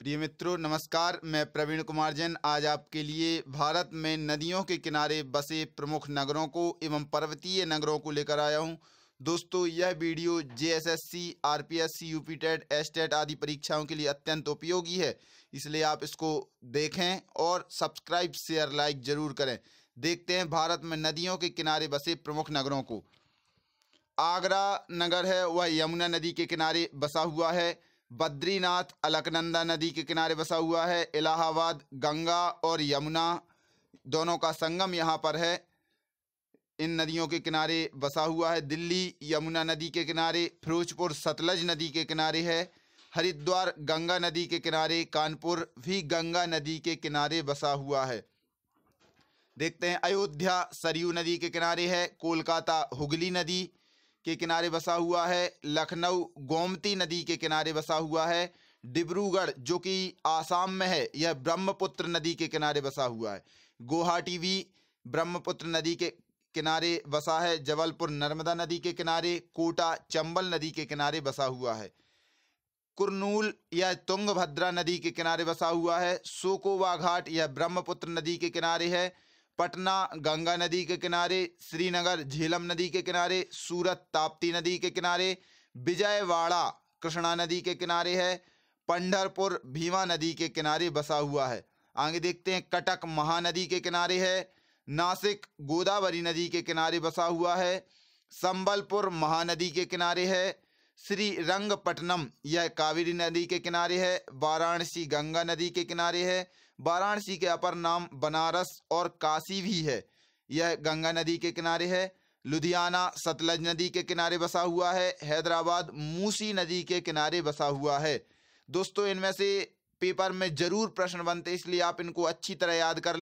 प्रिय मित्रों नमस्कार मैं प्रवीण कुमार जैन आज आपके लिए भारत में नदियों के किनारे बसे प्रमुख नगरों को एवं पर्वतीय नगरों को लेकर आया हूं दोस्तों यह video J S S C R P S C U P TET S TET आदि परीक्षाओं के लिए अत्यंत उपयोगी है इसलिए आप इसको देखें और सब्सक्राइब शेयर लाइक जरूर करें देखते हैं भारत में नदियों के किनारे बसे प्रमुख नगरों को आगरा नगर है वह यमुना नदी के किनारे बसा हुआ है बद्रीनाथ अलकनंदा नदी के किनारे बसा हुआ है इलाहाबाद गंगा और यमुना दोनों का संगम यहाँ पर है इन नदियों के किनारे बसा हुआ है दिल्ली यमुना नदी के किनारे फिरोजपुर सतलज नदी के किनारे है हरिद्वार गंगा नदी के किनारे कानपुर भी गंगा नदी के किनारे बसा हुआ है देखते हैं अयोध्या सरयू नदी के किनारे है कोलकाता हुगली नदी के किनारे बसा हुआ है लखनऊ गोमती नदी के किनारे बसा हुआ है डिब्रूगढ़ जो कि आसाम में है यह ब्रह्मपुत्र नदी के किनारे बसा हुआ है गुवाहाटी भी ब्रह्मपुत्र नदी के किनारे बसा है जबलपुर नर्मदा नदी के किनारे कोटा चंबल नदी के किनारे बसा हुआ है कुरनूल यह तुंगभद्रा नदी के किनारे बसा हुआ है सोकोवा घाट यह ब्रह्मपुत्र नदी के किनारे है पटना गंगा नदी के किनारे श्रीनगर झेलम नदी के किनारे सूरत ताप्ती नदी के किनारे विजयवाड़ा कृष्णा नदी के किनारे है पंडरपुर भीमा नदी के किनारे बसा हुआ है आगे देखते हैं कटक महानदी के किनारे है नासिक गोदावरी नदी के किनारे बसा हुआ है संबलपुर महानदी के किनारे है श्री रंगपटनम यह कावेरी नदी के किनारे है वाराणसी गंगा नदी के किनारे है वाराणसी के अपर नाम बनारस और काशी भी है यह गंगा नदी के किनारे है लुधियाना सतलज नदी के किनारे बसा हुआ है हैदराबाद मूसी नदी के किनारे बसा हुआ है दोस्तों इनमें से पेपर में ज़रूर प्रश्न बनते इसलिए आप इनको अच्छी तरह याद कर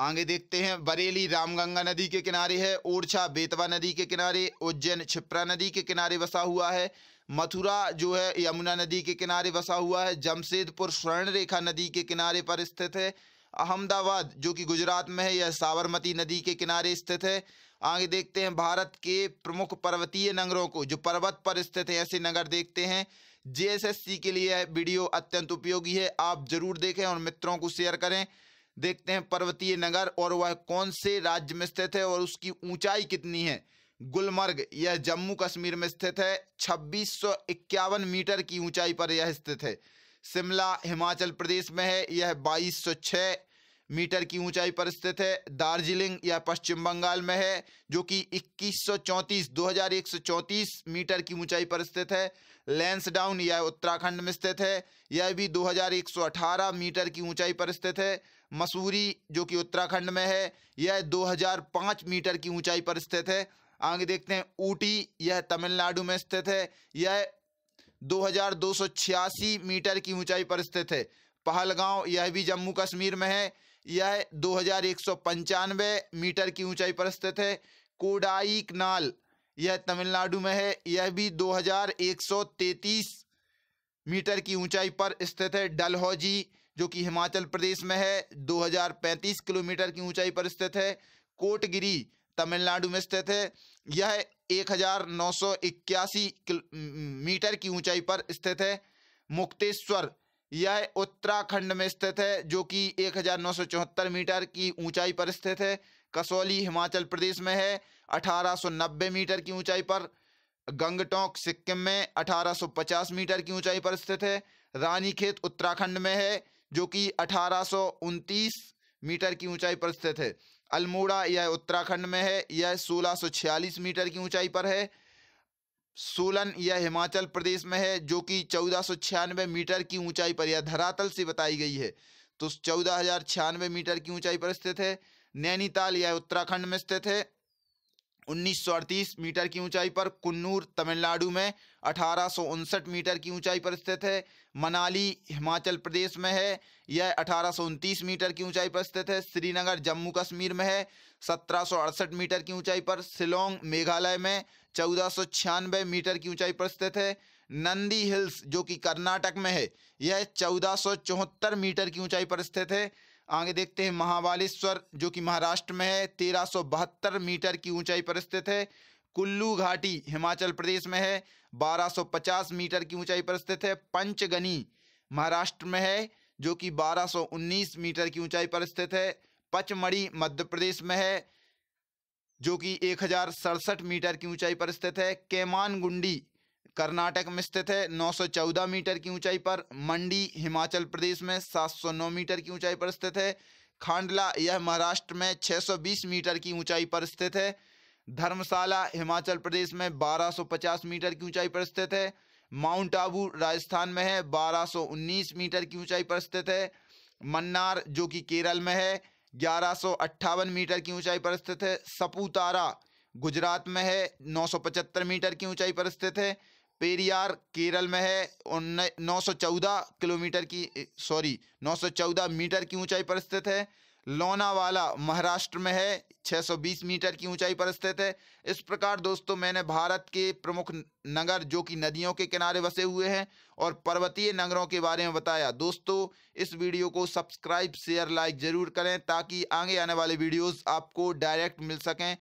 आगे देखते हैं बरेली रामगंगा नदी के किनारे है ओरछा बेतवा नदी के किनारे उज्जैन छिप्रा नदी के किनारे बसा हुआ है मथुरा जो है यमुना नदी के किनारे बसा हुआ है जमशेदपुर स्वर्ण रेखा नदी के किनारे पर स्थित है अहमदाबाद जो कि गुजरात में है यह साबरमती नदी के किनारे स्थित है आगे देखते हैं भारत के प्रमुख पर्वतीय नगरों को जो पर्वत पर स्थित है ऐसे नगर देखते हैं जेएसएससी के लिए वीडियो अत्यंत उपयोगी है आप जरूर देखें और मित्रों को शेयर करें देखते हैं पर्वतीय नगर और वह कौन से राज्य में स्थित है और उसकी ऊंचाई कितनी है गुलमर्ग यह जम्मू कश्मीर में स्थित है छब्बीस मीटर की ऊंचाई पर यह स्थित है शिमला हिमाचल प्रदेश में है यह 2206 मीटर की ऊंचाई पर स्थित है दार्जिलिंग यह पश्चिम बंगाल में है जो कि 2134 2134 मीटर की ऊंचाई पर स्थित है लैंसडाउन यह उत्तराखंड में स्थित है यह भी 2118 मीटर की ऊंचाई पर स्थित है मसूरी जो कि उत्तराखंड में है यह 2005 मीटर की ऊंचाई पर स्थित है आगे देखते हैं ऊटी यह तमिलनाडु में स्थित है यह 2286 मीटर की ऊंचाई पर स्थित है पहलगांव यह भी जम्मू कश्मीर में है यह दो मीटर की ऊंचाई पर स्थित है कोडाई कनाल यह तमिलनाडु में है यह भी 2133 मीटर की ऊंचाई पर स्थित है डलहौजी जो कि हिमाचल प्रदेश में है 2035 किलोमीटर की ऊंचाई पर स्थित है कोटगिरी तमिलनाडु में स्थित है यह एक मीटर की ऊंचाई पर स्थित है मुक्तेश्वर यह उत्तराखंड में स्थित है जो कि एक मीटर की ऊंचाई पर स्थित है कसौली हिमाचल प्रदेश में है 1890 मीटर की ऊंचाई पर गंगटोंक सिक्किम में 1850 मीटर की ऊंचाई पर स्थित है रानीखेत उत्तराखंड में है जो कि अठारह मीटर की ऊंचाई पर स्थित है अल्मोड़ा यह उत्तराखंड में है यह 1646 मीटर की ऊंचाई पर है सोलन यह हिमाचल प्रदेश में है जो कि चौदह मीटर की ऊंचाई पर यह धरातल से बताई गई है तो चौदह मीटर की ऊंचाई पर स्थित है नैनीताल यह उत्तराखंड में स्थित है उन्नीस मीटर की ऊंचाई पर कन्नूर तमिलनाडु में अठारह मीटर की ऊंचाई पर स्थित है मनाली हिमाचल प्रदेश में है यह अठारह मीटर की ऊंचाई पर स्थित है श्रीनगर जम्मू कश्मीर में है सत्रह मीटर की ऊंचाई पर शिलोंग मेघालय में चौदह मीटर की ऊंचाई पर स्थित है नंदी हिल्स जो कि कर्नाटक में है यह चौदह मीटर की ऊंचाई पर स्थित है आगे देखते हैं महावालेश्वर जो कि महाराष्ट्र में है तेरह मीटर की ऊंचाई पर स्थित है कुल्लू घाटी हिमाचल प्रदेश में है 1250 मीटर की ऊंचाई पर स्थित है पंचगनी महाराष्ट्र में है जो कि 1219 मीटर की ऊंचाई पर स्थित है पचमढ़ी मध्य प्रदेश में है जो कि एक मीटर की ऊंचाई पर स्थित है कैमान गुंडी कर्नाटक में स्थित है 914 मीटर की ऊंचाई पर मंडी हिमाचल प्रदेश में 709 मीटर की ऊंचाई पर स्थित है खांडला यह महाराष्ट्र में 620 मीटर की ऊंचाई पर स्थित है धर्मशाला हिमाचल प्रदेश में 1250 मीटर की ऊंचाई पर स्थित है माउंट आबू राजस्थान में है 1219 मीटर की ऊंचाई पर स्थित है मन्नार जो कि केरल में है ग्यारह मीटर की ऊँचाई पर स्थित है सपूतारा गुजरात में है 975 मीटर की ऊंचाई पर स्थित है पेरियार केरल में है नौ सौ चौदह किलोमीटर की सॉरी नौ सौ चौदह मीटर की ऊंचाई पर स्थित है लोनावाला महाराष्ट्र में है 620 मीटर की ऊंचाई पर स्थित है इस प्रकार दोस्तों मैंने भारत के प्रमुख नगर जो कि नदियों के किनारे बसे हुए हैं और पर्वतीय नगरों के बारे में बताया दोस्तों इस वीडियो को सब्सक्राइब शेयर लाइक ज़रूर करें ताकि आगे आने वाले वीडियोज़ आपको डायरेक्ट मिल सकें